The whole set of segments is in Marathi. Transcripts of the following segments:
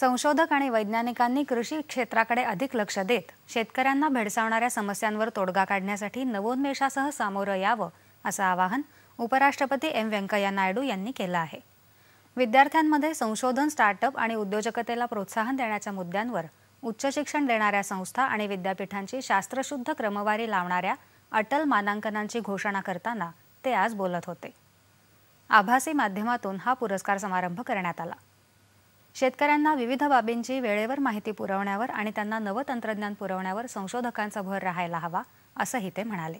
संशोधक आणि वैज्ञानिकांनी कृषी क्षेत्राकडे अधिक लक्ष देत शेतकऱ्यांना भेडसावणाऱ्या समस्यांवर तोडगा काढण्यासाठी नवोन्मेषासह सामोरं यावं असं आवाहन उपराष्ट्रपती एम व्यंकय्या नायडू यांनी केलं आहे विद्यार्थ्यांमध्ये संशोधन स्टार्टअप आणि उद्योजकतेला प्रोत्साहन देण्याच्या मुद्द्यांवर उच्च शिक्षण देणाऱ्या संस्था आणि विद्यापीठांची शास्त्रशुद्ध क्रमवारी लावणाऱ्या अटल मानांकनांची घोषणा करताना ते आज बोलत होते आभासी माध्यमातून हा पुरस्कार समारंभ करण्यात आला शेतकऱ्यांना विविध बाबींची वेळेवर माहिती पुरवण्यावर आणि त्यांना नवं तंत्रज्ञान पुरवण्यावर संशोधकांचा भर राहायला हवा असंही ते म्हणाले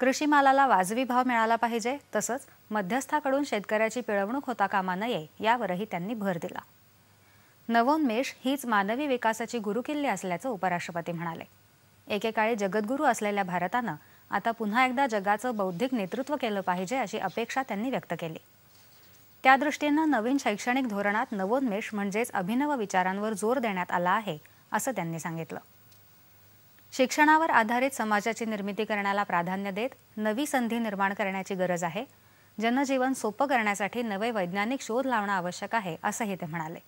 कृषी मालाला वाजवी भाव मिळाला पाहिजे तसंच मध्यस्थाकडून शेतकऱ्याची पिळवणूक होता कामा नये यावरही त्यांनी भर दिला नवोन्मेष हीच मानवी विकासाची गुरुकिल्ली असल्याचं उपराष्ट्रपती म्हणाले एकेकाळी जगद्गुरू असलेल्या भारतानं आता पुन्हा एकदा जगाचं बौद्धिक नेतृत्व केलं पाहिजे अशी अपेक्षा त्यांनी व्यक्त केली त्यादृष्टीनं नवीन शैक्षणिक धोरणात नवोन्मेष म्हणजेच अभिनव विचारांवर जोर देण्यात आला आहे असं त्यांनी सांगितलं शिक्षणावर आधारित समाजाची निर्मिती करण्याला प्राधान्य देत नवी संधी निर्माण करण्याची गरज आहे जनजीवन सोपं करण्यासाठी नवे वैज्ञानिक शोध लावणं आवश्यक आहे असंही ते म्हणाले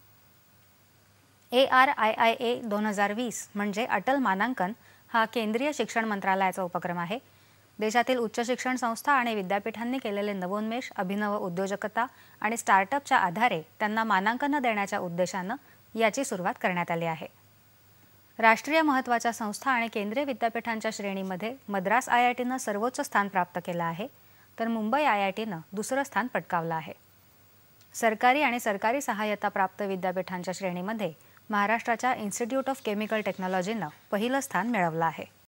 A R I I A दोन हजार वीस म्हणजे अटल मानांकन हा केंद्रीय शिक्षण मंत्रालयाचा उपक्रम आहे देशातील उच्च शिक्षण संस्था आणि विद्यापीठांनी केलेले नवोन्मेष अभिनव उद्योजकता आणि स्टार्टअपच्या आधारे त्यांना मानांकन देण्याच्या उद्देशानं याची सुरुवात करण्यात आली आहे राष्ट्रीय महत्त्वाच्या संस्था आणि केंद्रीय विद्यापीठांच्या श्रेणीमध्ये मद्रास आय आय टीनं सर्वोच्च स्थान प्राप्त केलं आहे तर मुंबई आय आय टीनं दुसरं स्थान पटकावलं आहे सरकारी आणि सरकारी सहाय्यता प्राप्त विद्यापीठांच्या श्रेणीमध्ये महाराष्ट्राच्या इन्स्टिट्यूट ऑफ केमिकल टेक्नॉलॉजीनं पहिलं स्थान मिळवलं आहे